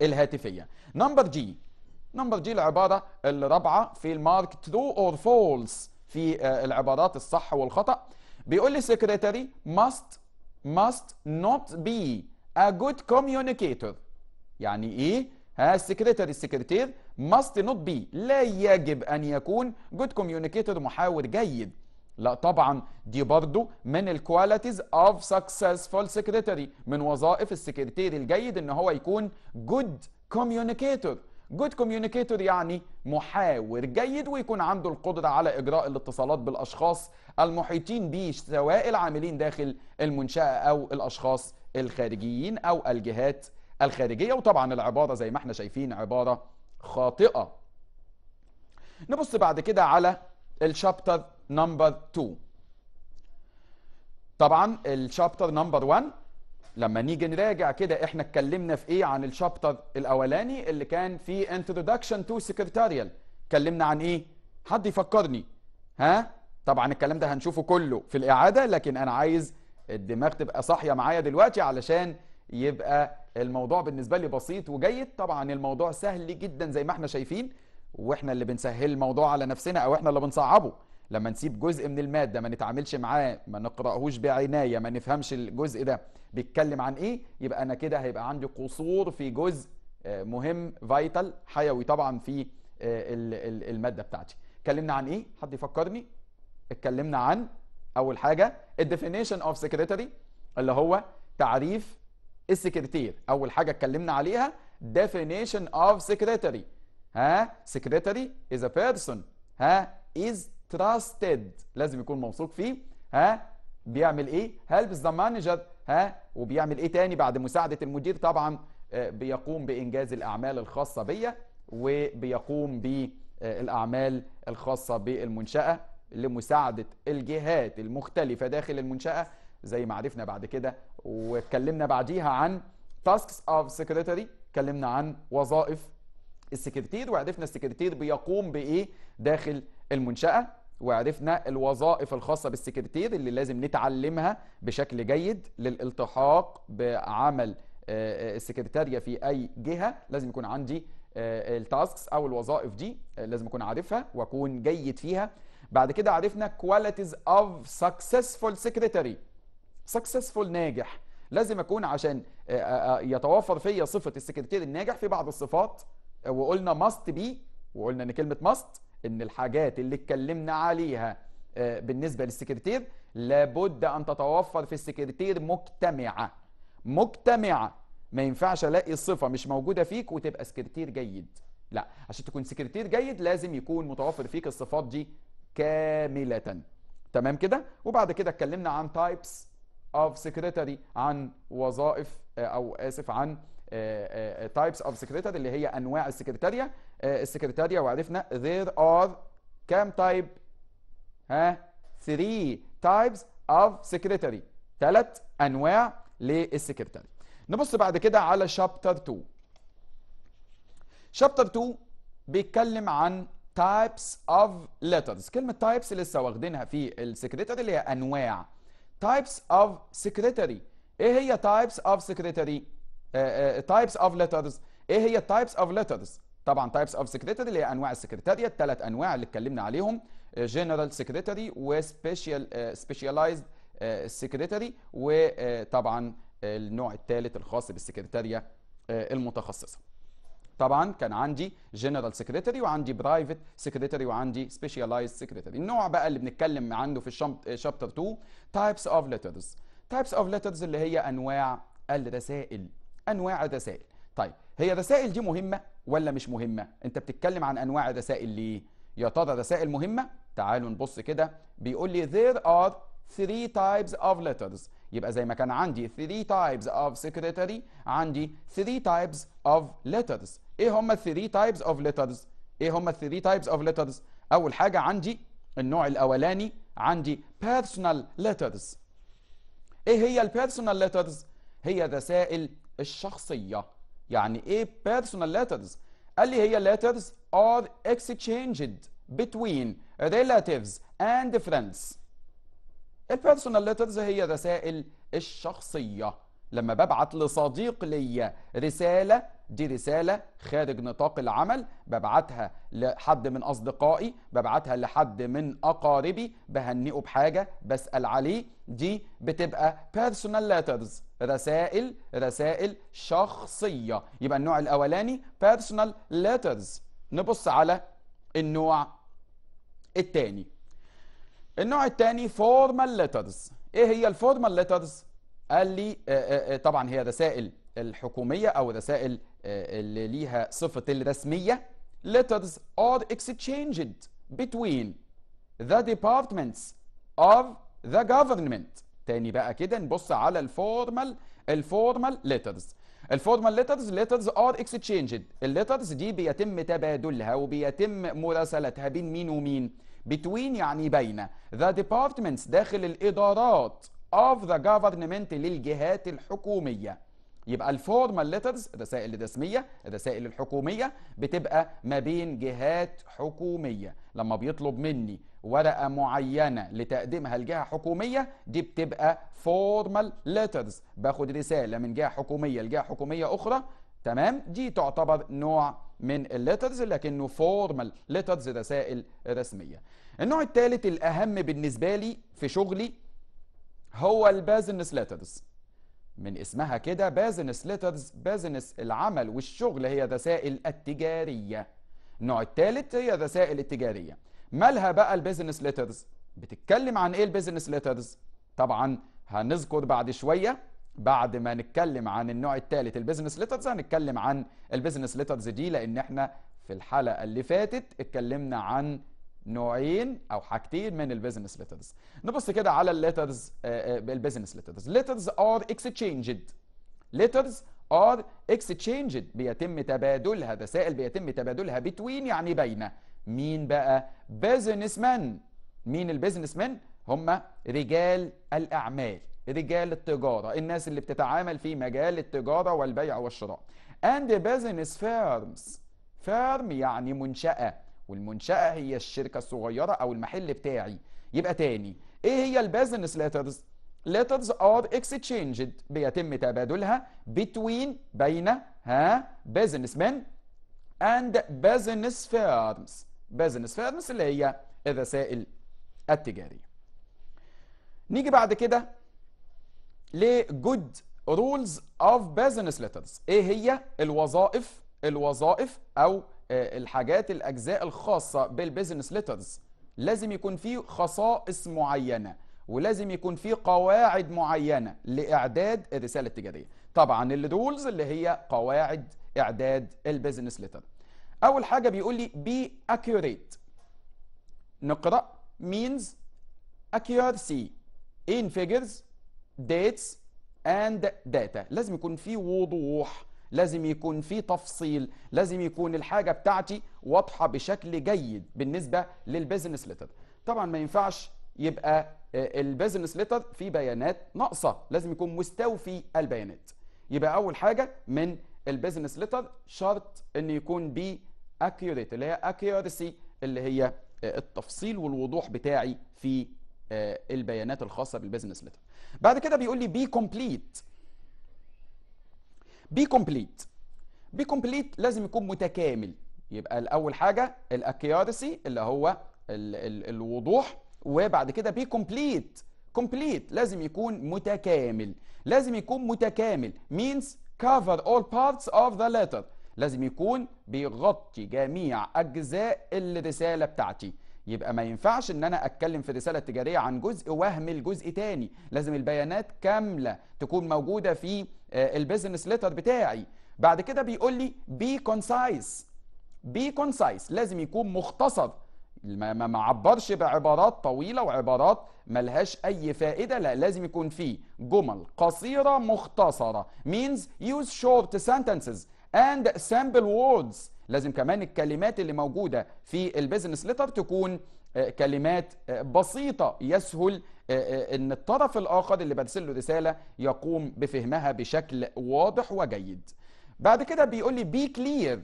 S1: الهاتفيه نمبر جي نمبر جي العباره الرابعه في المارك ترو اور فولس في آه، العبارات الصح والخطأ بيقول لي السكرتاري must must not be a good communicator يعني ايه ها السكرتاري السكرتير must not be لا يجب ان يكون good communicator محاور جيد لا طبعا دي برضو من الكواليتيز اوف سكسسفول سكرتاري من وظائف السكرتير الجيد ان هو يكون جود كوميونيكيتور جود كوميونيكيتور يعني محاور جيد ويكون عنده القدرة على إجراء الاتصالات بالأشخاص المحيطين به سواء العاملين داخل المنشأة أو الأشخاص الخارجيين أو الجهات الخارجية وطبعا العبارة زي ما احنا شايفين عبارة خاطئة نبص بعد كده على الشابتر نمبر 2 طبعا الشابتر نمبر 1 لما نيجي نراجع كده احنا اتكلمنا في ايه عن الشابتر الاولاني اللي كان فيه انتدكشن تو سكرتاريال اتكلمنا عن ايه حد يفكرني ها طبعا الكلام ده هنشوفه كله في الاعاده لكن انا عايز الدماغ تبقى صاحيه معايا دلوقتي علشان يبقى الموضوع بالنسبه لي بسيط وجيد طبعا الموضوع سهل جدا زي ما احنا شايفين واحنا اللي بنسهل الموضوع على نفسنا او احنا اللي بنصعبه لما نسيب جزء من الماده ما نتعاملش معاه ما نقراهوش بعنايه ما نفهمش الجزء ده بيتكلم عن ايه يبقى انا كده هيبقى عندي قصور في جزء آه، مهم فايتال حيوي طبعا في آه، الماده بتاعتي اتكلمنا عن ايه حد يفكرني اتكلمنا عن اول حاجه الديفينيشن اوف سكرتري اللي هو تعريف السكرتير اول حاجه اتكلمنا عليها definition of secretary ها secretary is a person ها is trusted لازم يكون موثوق فيه ها بيعمل ايه helps the manager ها وبيعمل ايه تاني بعد مساعدة المدير طبعا آه، بيقوم بانجاز الاعمال الخاصة بيا وبيقوم بالاعمال الخاصة بالمنشأة لمساعدة الجهات المختلفة داخل المنشأة زي ما عرفنا بعد كده واتكلمنا بعديها عن تاسكس اوف سكرتري اتكلمنا عن وظائف السكرتير وعرفنا السكرتير بيقوم بايه داخل المنشأة وعرفنا الوظائف الخاصة بالسكرتير اللي لازم نتعلمها بشكل جيد للالتحاق بعمل آه، آه، السكرتارية في أي جهة لازم يكون عندي آه، التاسكس أو الوظائف دي لازم أكون عارفها وأكون جيد فيها بعد كده عرفنا كواليتيز اوف سكسسفول سكرتاري سكسسفول ناجح لازم أكون عشان يتوافر فيا صفة السكرتير الناجح في بعض الصفات وقلنا ماست بي وقلنا ان كلمه ماست ان الحاجات اللي اتكلمنا عليها آه، بالنسبة للسكرتير لابد أن تتوفر في السكرتير مجتمعة مجتمعة ما ينفعش الاقي الصفة مش موجودة فيك وتبقى سكرتير جيد لا عشان تكون سكرتير جيد لازم يكون متوفر فيك الصفات دي كاملة تمام كده وبعد كده اتكلمنا عن تايبس اوف سكرتري عن وظائف آه، او اسف عن تايبس اوف سكرتري اللي هي انواع السكرتاريه آه، السكرتاريه وعرفنا there are كام تايب ها 3 تايبس اوف سكرتاري ثلاث انواع للسكرتاري نبص بعد كده على شابتر 2 شابتر 2 بيتكلم عن تايبس اوف ليترز كلمه تايبس لسه واخدينها في السكرتاري اللي هي انواع تايبس اوف سكرتاري ايه هي تايبس اوف سكرتاري تايبس اوف ليترز ايه هي تايبس اوف ليترز طبعا تايبس اوف سكرتري اللي هي انواع السكرتاريه الثلاث انواع اللي اتكلمنا عليهم جنرال سكرتري وسبيشال سبيشاليزد سكرتري وطبعا النوع الثالث الخاص بالسكرتاريه آه، المتخصصه طبعا كان عندي جنرال سكرتري وعندي برايفت سكرتري وعندي سبيشاليزد سكرتري النوع بقى اللي بنتكلم عنه في شابتر 2 تايبس اوف ليترز تايبس اوف ليترز اللي هي انواع الرسائل انواع الرسائل طيب هي الرسائل دي مهمه ولا مش مهمة انت بتتكلم عن انواع الرسائل ليه يا ترى رسائل مهمة تعالوا نبص كده بيقول لي there are three types of letters يبقى زي ما كان عندي three types of secretary عندي three types of letters ايه هما three types of letters ايه هما three types of letters اول حاجة عندي النوع الاولاني عندي personal letters ايه هي personal letters هي رسائل الشخصية يعني ايه personal letters قال لي هي letters are exchanged between relatives and friends personal letters هي الرسائل الشخصية لما ببعت لصديق ليا رسالة دي رسالة خارج نطاق العمل ببعتها لحد من أصدقائي ببعتها لحد من أقاربي بهنئه بحاجة بسأل عليه دي بتبقى personal letters رسائل رسائل شخصية يبقى النوع الأولاني personal letters نبص على النوع الثاني النوع الثاني formal letters ايه هي الفورمال letters قال لي آه، آه، آه، طبعا هي رسائل الحكومية أو رسائل اللي ليها صفة الرسمية letters are exchanged between the departments of the government تاني بقى كده نبص على الفورمال الفورمال letters الفورمال letters letters are exchanged letters دي بيتم تبادلها وبيتم مراسلتها بين مين ومين between يعني بين the departments داخل الإدارات of the government للجهات الحكومية يبقى الفورمال ليترز الرسائل الرسميه الرسائل الحكوميه بتبقى ما بين جهات حكوميه لما بيطلب مني ورقه معينه لتقديمها لجهه حكوميه دي بتبقى فورمال ليترز باخد رساله من جهه حكوميه لجهه حكوميه اخرى تمام دي تعتبر نوع من الليترز لكنه فورمال ليترز رسائل رسميه النوع الثالث الاهم بالنسبه لي في شغلي هو البازنس ليترز من اسمها كده بازنس ليترز بازنس العمل والشغل هي الرسائل التجارية النوع الثالث هي الرسائل التجارية مالها بقى البيزنس ليترز بتتكلم عن ايه البيزنس ليترز طبعا هنذكر بعد شوية بعد ما نتكلم عن النوع الثالث البيزنس ليترز هنتكلم عن البيزنس ليترز دي لان احنا في الحلقة اللي فاتت اتكلمنا عن نوعين او حاجتين من البيزنس ليترز نبص كده على الليترز البيزنس ليترز ليترز ار اكسشينجد ليترز ار اكسشينجد بيتم تبادلها رسائل بيتم تبادلها بتوين يعني بين مين بقى بيزنس مان مين البيزنس مان هم رجال الاعمال رجال التجاره الناس اللي بتتعامل في مجال التجاره والبيع والشراء اند بيزنس فيرمز فيرم يعني منشاه والمنشأة هي الشركة الصغيرة أو المحل بتاعي يبقى تاني إيه هي البيزنس ليترز؟ letters are exchanged بيتم تبادلها between بين ها businessmen and business firms business firms اللي هي الرسائل التجارية نيجي بعد كده ل good rules of business letters ايه هي الوظائف الوظائف او آه، الحاجات الاجزاء الخاصه بالبيزنس ليترز لازم يكون في خصائص معينه ولازم يكون في قواعد معينه لاعداد الرساله التجاريه طبعا الرولز اللي هي قواعد اعداد البيزنس ليتر اول حاجه بيقول لي بي اكوريت نقرا means accuracy in figures dates and data لازم يكون في وضوح لازم يكون في تفصيل لازم يكون الحاجة بتاعتي واضحة بشكل جيد بالنسبة للبيزنس ليتر طبعا ما ينفعش يبقى البيزنس ليتر في بيانات ناقصة لازم يكون مستوفي البيانات يبقى أول حاجة من البيزنس ليتر شرط أن يكون بي accurate اللي هي accuracy اللي هي آه، التفصيل والوضوح بتاعي في آه، البيانات الخاصه بالبيزنس ليتر بعد كده بيقول لي بي كومبليت بي كومبليت بي كومبليت لازم يكون متكامل يبقى الاول حاجه الاكيورسي اللي هو الـ الـ الوضوح وبعد كده بي كومبليت كومبليت لازم يكون متكامل لازم يكون متكامل means cover all parts of the letter لازم يكون بيغطي جميع اجزاء الرساله بتاعتي يبقى ما ينفعش ان انا اتكلم في رساله تجاريه عن جزء وهم جزء تاني لازم البيانات كامله تكون موجوده في آه، البيزنس ليتر بتاعي بعد كده بيقول لي بي كونسايز بي كونسايز لازم يكون مختصر ما ما عبرش بعبارات طويله وعبارات ملهاش اي فائده لا لازم يكون فيه جمل قصيره مختصره means use short sentences and sample words لازم كمان الكلمات اللي موجودة في البيزنس ليتر تكون آه، كلمات آه، بسيطة يسهل آه، ان الطرف الاخر اللي برسل له رسالة يقوم بفهمها بشكل واضح وجيد بعد كده بيقول لي بي كلير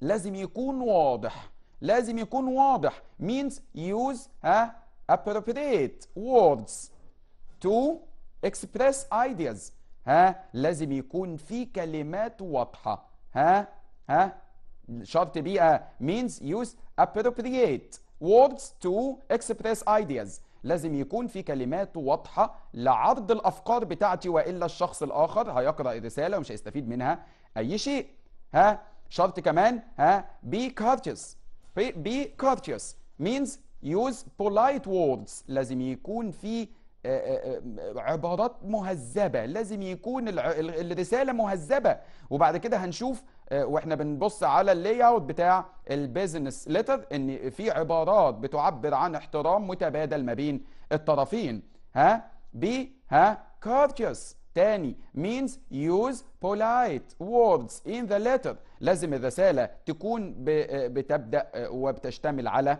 S1: لازم يكون واضح لازم يكون واضح means use ها appropriate words to express ideas ها لازم يكون في كلمات واضحة ها ها شرط بيئة means use appropriate words to express ideas لازم يكون في كلمات واضحة لعرض الأفكار بتاعتي وإلا الشخص الآخر هيقرأ الرسالة ومش هيستفيد منها أي شيء ها شرط كمان ها be courteous be courteous means use polite words لازم يكون في آه، آه، آه، عبارات مهذبة لازم يكون الرسالة مهذبة وبعد كده هنشوف آه، واحنا بنبص على اللي اوت بتاع البيزنس ليتر ان في عبارات بتعبر عن احترام متبادل ما بين الطرفين ها بي ها courteous تاني means use polite words in the letter لازم الرسالة تكون آه، بتبدأ آه، وبتشتمل على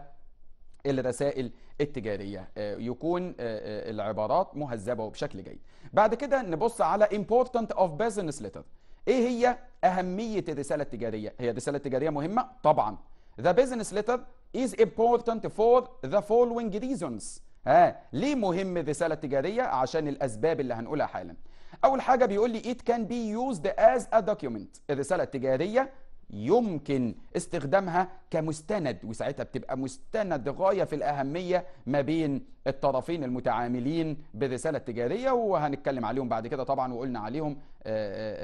S1: الرسائل التجارية يكون العبارات مهذبة وبشكل جيد بعد كده نبص على important of business letter ايه هي اهميه الرساله التجاريه هي الرساله التجاريه مهمه طبعا the business letter is important for the following reasons ها ليه مهم الرساله التجاريه عشان الاسباب اللي هنقولها حالا اول حاجه بيقول لي it can be used as a document الرساله التجاريه يمكن استخدامها كمستند وساعتها بتبقى مستند غاية في الأهمية ما بين الطرفين المتعاملين بالرسالة التجارية وهنتكلم عليهم بعد كده طبعا وقلنا عليهم آه،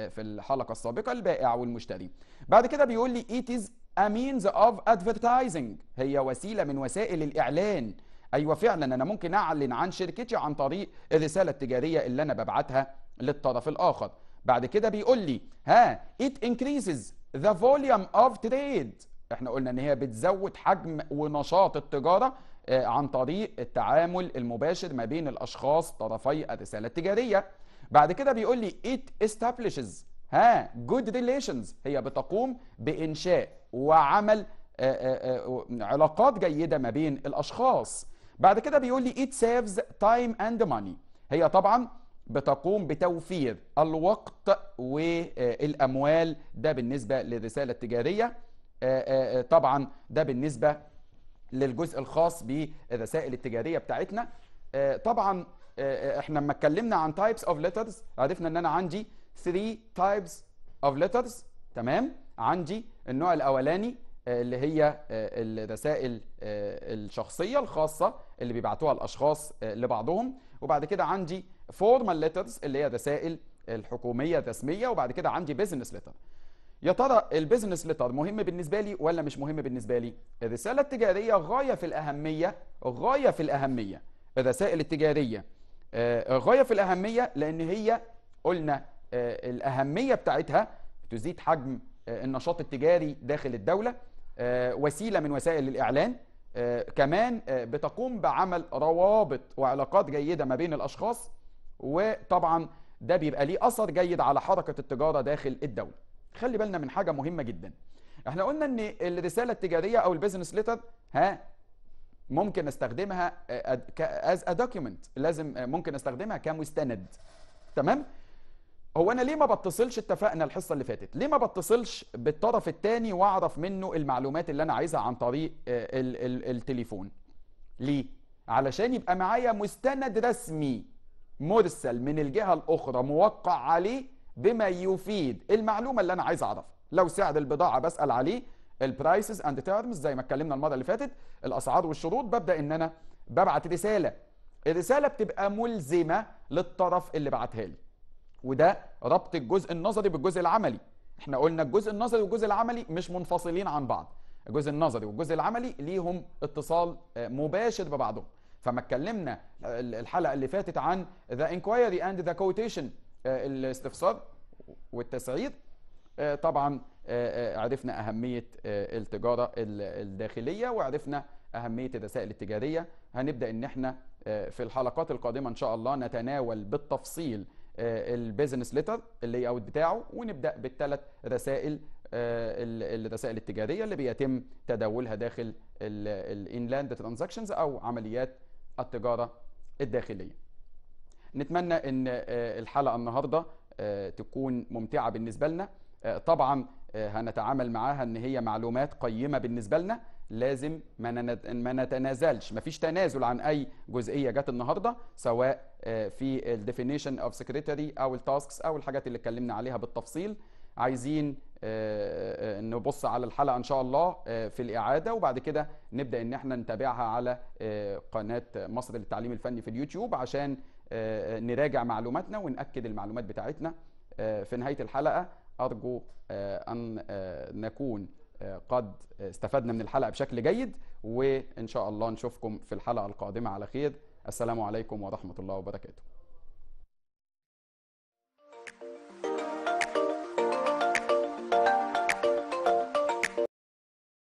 S1: آه، آه، في الحلقة السابقة البائع والمشتري بعد كده بيقول لي it is a means of advertising هي وسيلة من وسائل الإعلان أيوة فعلا أنا ممكن أعلن عن شركتي عن طريق الرسالة التجارية اللي أنا ببعتها للطرف الآخر بعد كده بيقول لي ها it increases ذا فوليوم اوف تريد احنا قلنا ان هي بتزود حجم ونشاط التجاره آه، عن طريق التعامل المباشر ما بين الاشخاص طرفي الرساله التجاريه بعد كده بيقول لي it establishes ها good relations هي بتقوم بانشاء وعمل آه، آه، علاقات جيده ما بين الاشخاص بعد كده بيقول لي it saves time and money هي طبعا بتقوم بتوفير الوقت والاموال ده بالنسبه للرساله التجاريه آه، آه، آه، طبعا ده بالنسبه للجزء الخاص بالرسائل التجاريه بتاعتنا طبعا احنا لما اتكلمنا عن تايبس اوف ليترز عرفنا ان انا عندي 3 تايبس اوف ليترز تمام عندي النوع الاولاني اللي هي الرسائل الشخصيه الخاصه اللي بيبعتوها الاشخاص لبعضهم وبعد كده عندي فورمال ليترز اللي هي رسائل الحكوميه الرسميه وبعد كده عندي بزنس ليتر يا ترى البيزنس ليتر مهم بالنسبه لي ولا مش مهم بالنسبه لي الرساله التجاريه غايه في الاهميه غايه في الاهميه الرسائل التجاريه آه، غايه في الاهميه لان هي قلنا آه، الاهميه بتاعتها تزيد حجم آه، النشاط التجاري داخل الدوله وسيله من وسائل الاعلان كمان بتقوم بعمل روابط وعلاقات جيده ما بين الاشخاص وطبعا ده بيبقى ليه اثر جيد على حركه التجاره داخل الدوله خلي بالنا من حاجه مهمه جدا احنا قلنا ان الرساله التجاريه او البيزنس ليتر ها ممكن استخدمها از ا لازم ممكن استخدمها كمستند تمام هو انا ليه ما بتصلش اتفقنا الحصه اللي فاتت ليه ما بتصلش بالطرف الثاني واعرف منه المعلومات اللي انا عايزها عن طريق آه، التليفون ليه علشان يبقى معايا مستند رسمي مرسل من الجهة الأخرى موقع عليه بما يفيد المعلومة اللي أنا عايز أعرفها لو سعر البضاعة بسأل عليه البرايسز اند تيرمز زي ما اتكلمنا المرة اللي فاتت الأسعار والشروط ببدأ إن أنا ببعت رسالة الرسالة بتبقى ملزمة للطرف اللي بعتها لي وده ربط الجزء النظري بالجزء العملي احنا قلنا الجزء النظري والجزء العملي مش منفصلين عن بعض الجزء النظري والجزء العملي ليهم اتصال آه، مباشر ببعضهم فما اتكلمنا الحلقه اللي فاتت عن ذا انكويري اند ذا كوتيشن الاستفسار والتسعير آه، طبعا آه، آه، عرفنا اهميه التجاره الداخليه وعرفنا اهميه الرسائل التجاريه هنبدا ان احنا في الحلقات القادمه ان شاء الله نتناول بالتفصيل البيزنس ليتر اللي اوت بتاعه ونبدا بالثلاث رسائل الرسائل التجاريه اللي بيتم تداولها داخل الانلاند ترانزاكشنز او عمليات التجارة الداخلية نتمنى ان آه، الحلقة النهاردة آه، تكون ممتعة بالنسبة لنا آه، طبعا هنتعامل معاها ان هي معلومات قيمة بالنسبة لنا لازم ما نتنازلش مفيش تنازل عن اي جزئيه جت النهارده سواء في الديفينيشن اوف سكرتري او التاسكس او الحاجات اللي اتكلمنا عليها بالتفصيل عايزين آه، آه، آه، نبص على الحلقه ان شاء الله في الاعاده وبعد كده نبدا ان احنا نتابعها على قناه مصر للتعليم الفني في اليوتيوب عشان نراجع معلوماتنا وناكد المعلومات بتاعتنا في نهايه الحلقه ارجو ان نكون قد استفدنا من الحلقه بشكل جيد وان شاء الله نشوفكم في الحلقه القادمه على خير السلام عليكم ورحمه الله وبركاته